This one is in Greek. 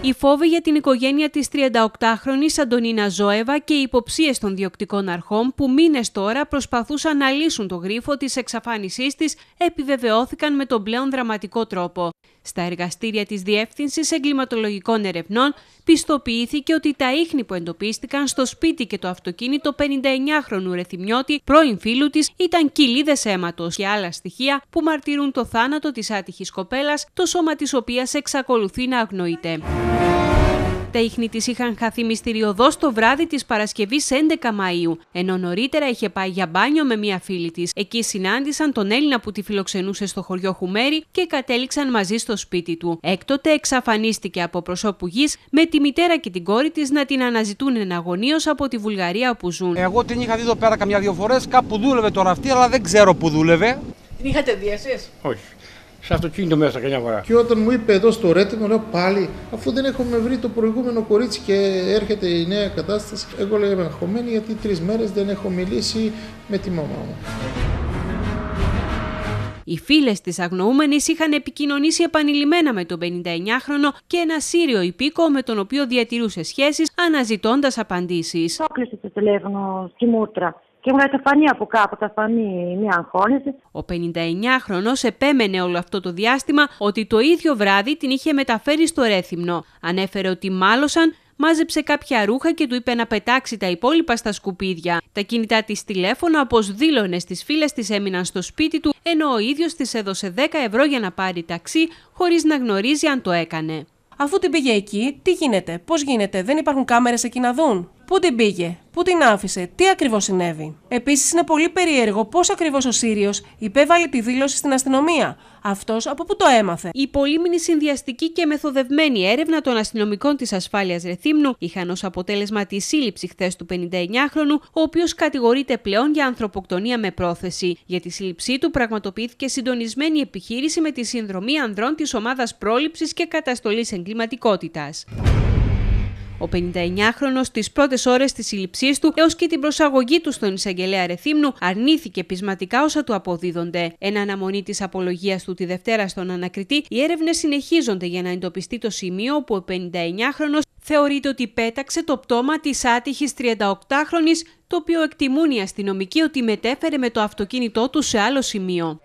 Οι φόβοι για την οικογένεια της 38χρονης Αντωνίνα Ζώεβα και οι υποψίες των διοκτικών αρχών που μήνες τώρα προσπαθούσαν να λύσουν το γρίφο της εξαφάνισής της επιβεβαιώθηκαν με τον πλέον δραματικό τρόπο. Στα εργαστήρια της διεύθυνσης Εγκληματολογικών Ερευνών πιστοποιήθηκε ότι τα ίχνη που εντοπίστηκαν στο σπίτι και το αυτοκίνητο 59χρονου Ρεθιμιώτη πρώην φίλου της ήταν κυλίδες αίματος και άλλα στοιχεία που μαρτυρούν το θάνατο της άτυχης κοπέλας, το σώμα της οποίας εξακολουθεί να αγνοείται. Τα ίχνη της είχαν χαθεί μυστηριωδώς το βράδυ της Παρασκευής 11 Μαΐου ενώ νωρίτερα είχε πάει για μπάνιο με μία φίλη της Εκεί συνάντησαν τον Έλληνα που τη φιλοξενούσε στο χωριό Χουμέρι και κατέληξαν μαζί στο σπίτι του. Έκτοτε εξαφανίστηκε από προσώπου γης με τη μητέρα και την κόρη της να την αναζητούν εναγωνίως από τη Βουλγαρία που ζουν. Εγώ την είχα δει εδώ πέρα καμιά δύο φορές κάπου δούλευε τώρα αυτή, αλλά δεν ξέρω που δούλευε. Την είχατε δει εσείς? Όχι σε αυτοκίνητο μέσα καμιά φορά. Και όταν μου είπε εδώ στο ρέτημα λέω πάλι, αφού δεν έχουμε βρει το προηγούμενο κορίτσι και έρχεται η νέα κατάσταση, εγώ λέω είμαι αγχωμένη γιατί τρεις μέρες δεν έχω μιλήσει με τη μαμά μου. Οι φίλες της αγνοούμενης είχαν επικοινωνήσει επανειλημμένα με τον 59χρονο και ένα Σύριο υπήκο με τον οποίο διατηρούσε σχέσεις, αναζητώντας απαντήσεις. Όκλεισε το τηλέφωνο στη Μούτρα και μου φανεί από κάπου, θα φανεί μια αγχώνηση. Ο 59χρονος επέμενε όλο αυτό το διάστημα ότι το ίδιο βράδυ την είχε μεταφέρει στο Ρέθυμνο. Ανέφερε ότι μάλωσαν μάζεψε κάποια ρούχα και του είπε να πετάξει τα υπόλοιπα στα σκουπίδια. Τα κινητά της τηλέφωνα, όπως δήλωνε στις φίλες της, έμειναν στο σπίτι του, ενώ ο ίδιος της έδωσε 10 ευρώ για να πάρει ταξί, χωρίς να γνωρίζει αν το έκανε. Αφού την πήγε εκεί, τι γίνεται, πώς γίνεται, δεν υπάρχουν κάμερες εκεί να δουν. Πού την πήγε, πού την άφησε, τι ακριβώς συνέβη. Επίσης, είναι πολύ περίεργο πώς ακριβώς ο Σύριος υπέβαλε τη δήλωση στην αστυνομία. Αυτός από πού το έμαθε. Η πολύμηνη συνδυαστική και μεθοδευμένη έρευνα των αστυνομικών της ασφάλειας Ρεθύμνου είχαν ως αποτέλεσμα τη σύλληψη χθες του 59χρονου, ο οποίος κατηγορείται πλέον για ανθρωποκτονία με πρόθεση. Για τη σύλληψή του πραγματοποιήθηκε συντονισμένη επιχείρηση με τη συνδρομή ανδρών της ομάδας πρόληψης και καταστολής εγκληματικότητας. Ο 59χρονο τις πρώτες ώρες της σύλληψή του έως και την προσαγωγή του στον εισαγγελέα Ρεθύμνου αρνήθηκε πεισματικά όσα του αποδίδονται. Εν αναμονή της απολογίας του τη Δευτέρα στον ανακριτή, οι έρευνες συνεχίζονται για να εντοπιστεί το σημείο όπου ο 59χρονο θεωρείται ότι πέταξε το πτώμα της άτυχης 38χρονη, το οποίο εκτιμούν οι αστυνομικοί ότι μετέφερε με το αυτοκίνητό του σε άλλο σημείο.